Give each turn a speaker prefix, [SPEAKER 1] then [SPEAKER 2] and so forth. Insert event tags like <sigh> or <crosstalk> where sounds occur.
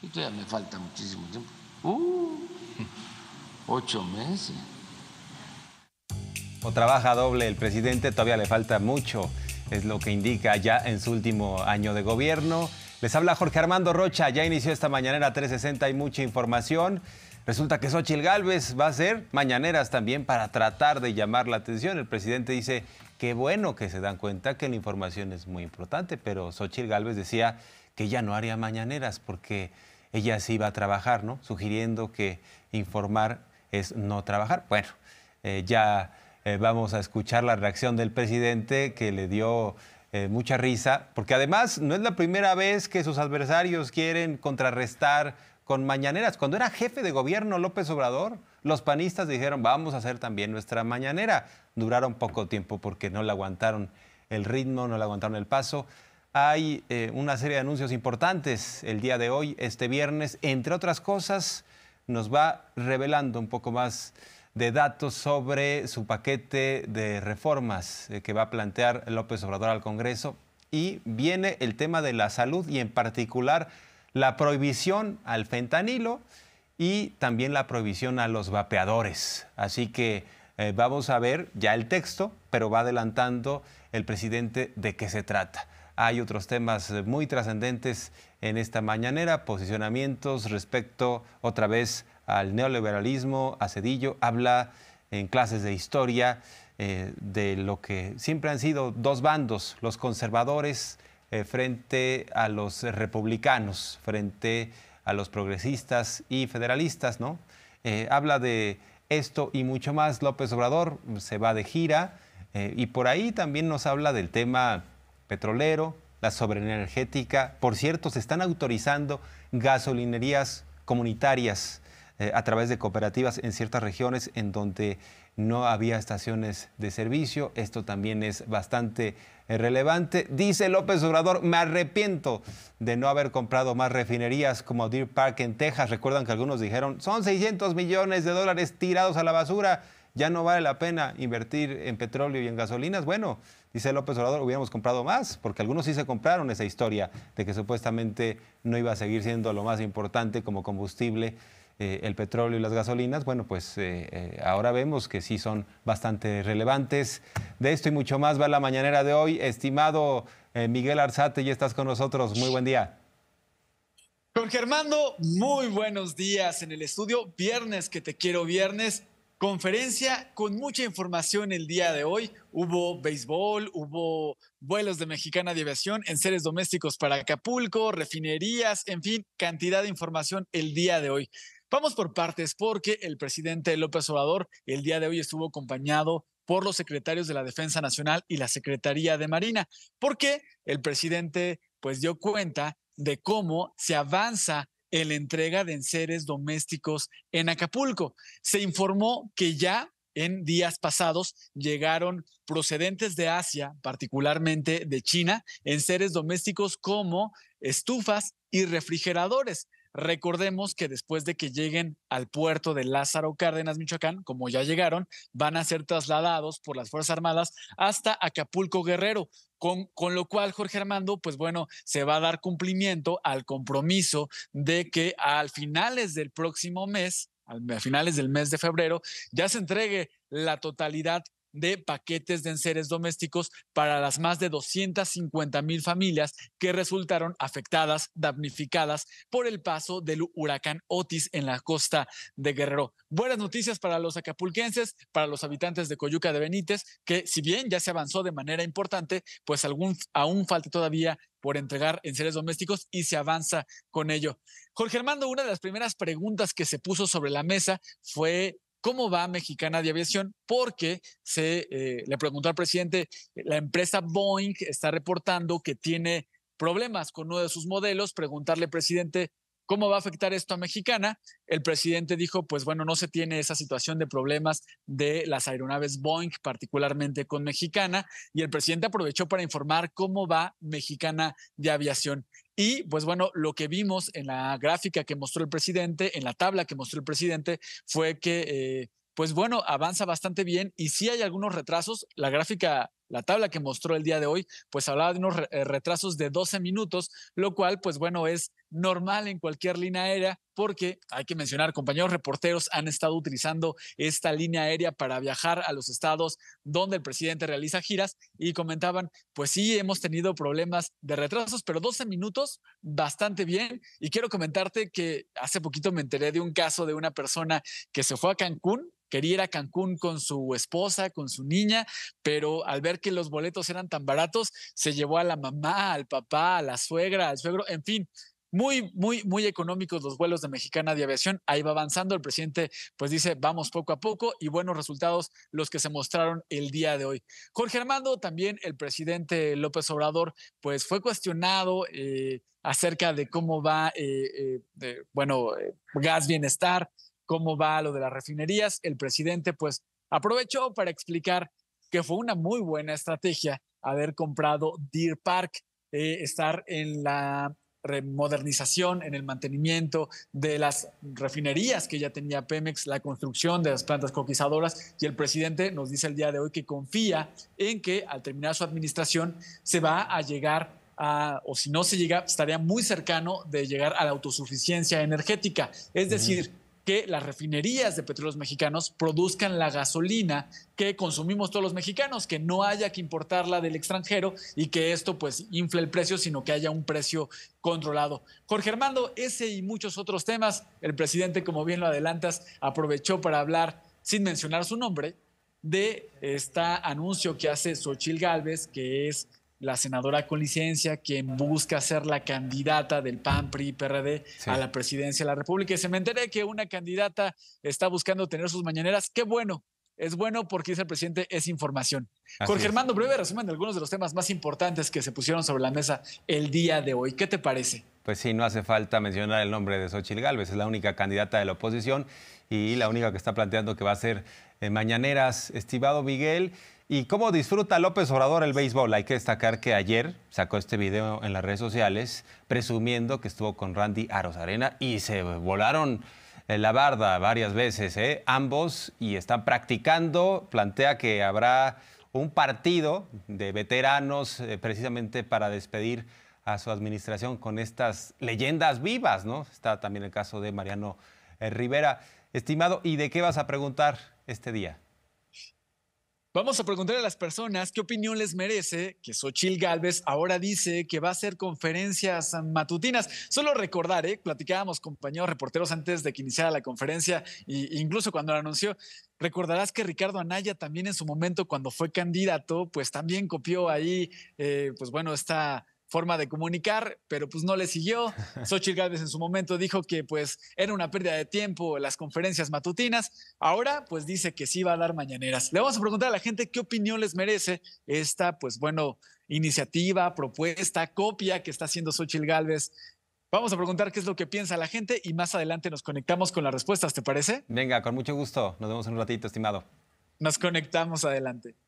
[SPEAKER 1] Sí, todavía me falta muchísimo tiempo. Uh,
[SPEAKER 2] ocho meses. O trabaja doble el presidente, todavía le falta mucho, es lo que indica ya en su último año de gobierno. Les habla Jorge Armando Rocha, ya inició esta mañanera 360 Hay mucha información. Resulta que Xochil Gálvez va a hacer mañaneras también para tratar de llamar la atención. El presidente dice, qué bueno que se dan cuenta que la información es muy importante, pero Xochil Gálvez decía que ya no haría mañaneras porque ella sí iba a trabajar, ¿no? Sugiriendo que informar es no trabajar. Bueno, eh, ya eh, vamos a escuchar la reacción del presidente que le dio eh, mucha risa, porque además no es la primera vez que sus adversarios quieren contrarrestar con mañaneras. Cuando era jefe de gobierno López Obrador, los panistas dijeron, vamos a hacer también nuestra mañanera. Duraron poco tiempo porque no le aguantaron el ritmo, no le aguantaron el paso hay eh, una serie de anuncios importantes el día de hoy, este viernes. Entre otras cosas, nos va revelando un poco más de datos sobre su paquete de reformas eh, que va a plantear López Obrador al Congreso. Y viene el tema de la salud y en particular la prohibición al fentanilo y también la prohibición a los vapeadores. Así que eh, vamos a ver ya el texto, pero va adelantando el presidente de qué se trata. Hay otros temas eh, muy trascendentes en esta mañanera, posicionamientos respecto otra vez al neoliberalismo, a habla en clases de historia eh, de lo que siempre han sido dos bandos, los conservadores eh, frente a los republicanos, frente a los progresistas y federalistas, ¿no? habla de esto y mucho más. López Obrador se va de gira y por ahí también nos habla del tema petrolero, la sobreenergética. Por cierto, se están autorizando gasolinerías comunitarias eh, a través de cooperativas en ciertas regiones en donde no había estaciones de servicio. Esto también es bastante eh, relevante. Dice López Obrador, me arrepiento de no haber comprado más refinerías como Deer Park en Texas. Recuerdan que algunos dijeron, son 600 millones de dólares tirados a la basura ya no vale la pena invertir en petróleo y en gasolinas, bueno, dice López Obrador, hubiéramos comprado más, porque algunos sí se compraron esa historia de que supuestamente no iba a seguir siendo lo más importante como combustible. Eh, el petróleo y las gasolinas, bueno, pues eh, eh, ahora vemos que sí son bastante relevantes. De esto y mucho más va la mañanera de hoy. Estimado Miguel Arzate, ya estás con nosotros. Muy buen día. Con
[SPEAKER 1] Germando, muy buenos días en el estudio. Viernes que te quiero viernes conferencia con mucha información el día de hoy. Hubo béisbol, hubo vuelos de Mexicana de Aviación, en seres domésticos para Acapulco, refinerías, en fin, cantidad de información el día de hoy. Vamos por partes porque el presidente López Obrador el día de hoy estuvo acompañado por los secretarios de la Defensa Nacional y la Secretaría de Marina, porque el presidente pues dio cuenta de cómo se avanza en la entrega de enseres domésticos en Acapulco. Se informó que ya en días pasados llegaron procedentes de Asia, particularmente de China, enseres domésticos como estufas y refrigeradores. Recordemos que después de que lleguen al puerto de Lázaro Cárdenas, Michoacán, como ya llegaron, van a ser trasladados por las Fuerzas Armadas hasta Acapulco Guerrero, con, con, lo cual Jorge Armando, pues bueno, se va a dar cumplimiento al compromiso de que al finales del próximo mes, a finales del mes de febrero, ya se entregue la totalidad de paquetes de enseres domésticos para las más de 250 mil familias que resultaron afectadas, damnificadas por el paso del huracán Otis en la costa de Guerrero. Buenas noticias para los acapulquenses, para los habitantes de Coyuca de Benítez, que si bien ya se avanzó de manera importante, pues aún falta todavía por entregar enseres domésticos y se avanza con ello. Jorge Armando, una de las primeras preguntas que se puso sobre la mesa fue cómo va Mexicana de Aviación, porque se eh, le preguntó al presidente, la empresa Boeing está reportando que tiene problemas con uno de sus modelos, preguntarle, presidente, ¿cómo va a afectar esto a Mexicana? El presidente dijo, pues bueno, no se tiene esa situación de problemas de las aeronaves Boeing, particularmente con Mexicana, y el presidente aprovechó para informar cómo va Mexicana de Aviación. Y pues bueno, lo que vimos en la gráfica que mostró el presidente, en la tabla que mostró el presidente, fue que... Eh, pues bueno, avanza bastante bien y sí hay algunos retrasos. La gráfica la tabla que mostró el día de hoy, pues hablaba de unos eh, retrasos de 12 minutos, lo cual, pues bueno, es normal en cualquier línea aérea, porque hay que mencionar, compañeros reporteros han estado utilizando esta línea aérea para viajar a los estados donde el presidente realiza giras y comentaban, pues sí, hemos tenido problemas de retrasos, pero 12 minutos, bastante bien. Y quiero comentarte que hace poquito me enteré de un caso de una persona que se fue a Cancún quería ir a Cancún con su esposa, con su niña, pero al ver que los boletos eran tan baratos, se llevó a la mamá, al papá, a la suegra, al suegro, en fin, muy, muy, muy económicos los vuelos de Mexicana de Aviación. Ahí va avanzando. El presidente pues dice, vamos poco a poco y buenos resultados los que se mostraron el día de hoy. Jorge Armando, también el presidente López Obrador, pues fue cuestionado eh, acerca de cómo va, eh, eh, bueno, gas bienestar, cómo va lo de las refinerías. El presidente pues aprovechó para explicar que fue una muy buena estrategia haber comprado Deer Park, eh, estar en la remodernización, en el mantenimiento de las refinerías que ya tenía Pemex, la construcción de las plantas coquizadoras y el presidente nos dice el día de hoy que confía en que al terminar su administración se va a llegar a, o si no se llega, estaría muy cercano de llegar a la autosuficiencia energética. Es decir, que las refinerías de petróleos mexicanos produzcan la gasolina que consumimos todos los mexicanos, que no haya que importarla del extranjero y que esto pues infle el precio, sino que haya un precio controlado. Jorge Armando, ese y muchos otros temas, el presidente, como bien lo adelantas, aprovechó para hablar sin mencionar su nombre de este anuncio que hace Xochil Gálvez, que es la senadora con licencia, quien busca ser la candidata del PAN, PRI, PRD a la presidencia de la República. Y se me enteré que una candidata está buscando tener sus mañaneras. Qué bueno. Es bueno porque dice el presidente, es información. Jorge Armando, breve resumen de algunos de los temas más importantes que se pusieron sobre la mesa el día de hoy. ¿Qué te parece?
[SPEAKER 2] Pues sí, no hace falta mencionar el nombre de Xochil Gálvez, es la única candidata de la oposición y la única que está planteando que va a ser eh, mañaneras. Estivado Miguel, ¿Y cómo disfruta López Obrador el béisbol? Hay que destacar que ayer sacó este video en las redes sociales presumiendo que estuvo con Randy Arena y se volaron eh, la barda varias veces, ¿eh? ambos, y están practicando. Plantea que habrá un partido de veteranos eh, precisamente para despedir a su administración con estas leyendas vivas, ¿no? Está también el caso de Mariano Rivera. Estimado, ¿y de qué vas a preguntar este día? Vamos a preguntar a las personas qué opinión les merece que Xochil
[SPEAKER 1] Gálvez ahora dice que va a hacer conferencias matutinas. Solo recordar, ¿eh? platicábamos compañeros reporteros antes de que iniciara la conferencia e incluso cuando la anunció. Recordarás que Ricardo Anaya también en su momento cuando fue candidato, pues también copió ahí, eh, pues bueno, esta forma de comunicar, pero pues no le siguió. <laughs> Xochitl Gálvez en su momento dijo que pues era una pérdida de tiempo las conferencias matutinas. Ahora pues dice que sí va a dar mañaneras. Le vamos a preguntar a la gente qué opinión les merece esta pues bueno iniciativa, propuesta, copia que está haciendo Xochitl Gálvez. Vamos a preguntar qué es lo que piensa
[SPEAKER 2] la gente y más adelante nos conectamos con las respuestas, ¿te parece? Venga, con mucho gusto. Nos vemos en un ratito, estimado. Nos conectamos adelante.